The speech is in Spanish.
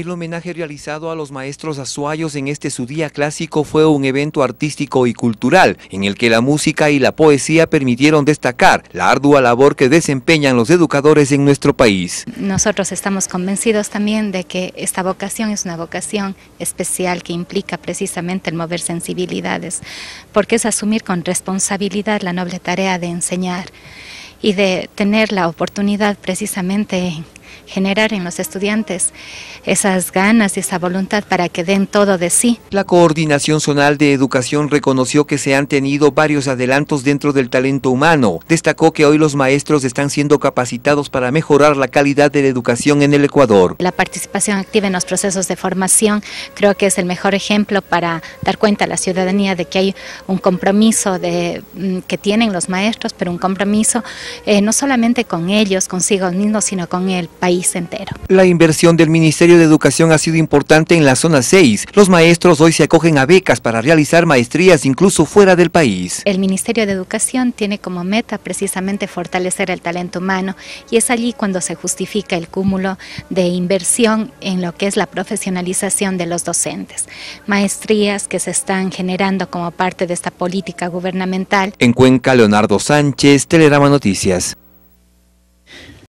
El homenaje realizado a los maestros azuayos en este su día clásico fue un evento artístico y cultural en el que la música y la poesía permitieron destacar la ardua labor que desempeñan los educadores en nuestro país. Nosotros estamos convencidos también de que esta vocación es una vocación especial que implica precisamente el mover sensibilidades, porque es asumir con responsabilidad la noble tarea de enseñar y de tener la oportunidad precisamente generar en los estudiantes esas ganas y esa voluntad para que den todo de sí. La Coordinación Zonal de Educación reconoció que se han tenido varios adelantos dentro del talento humano. Destacó que hoy los maestros están siendo capacitados para mejorar la calidad de la educación en el Ecuador. La participación activa en los procesos de formación creo que es el mejor ejemplo para dar cuenta a la ciudadanía de que hay un compromiso mm, que tienen los maestros, pero un compromiso eh, no solamente con ellos, consigo mismos, sino con él país entero. La inversión del Ministerio de Educación ha sido importante en la zona 6. Los maestros hoy se acogen a becas para realizar maestrías incluso fuera del país. El Ministerio de Educación tiene como meta precisamente fortalecer el talento humano y es allí cuando se justifica el cúmulo de inversión en lo que es la profesionalización de los docentes. Maestrías que se están generando como parte de esta política gubernamental. En Cuenca, Leonardo Sánchez, Telerama Noticias.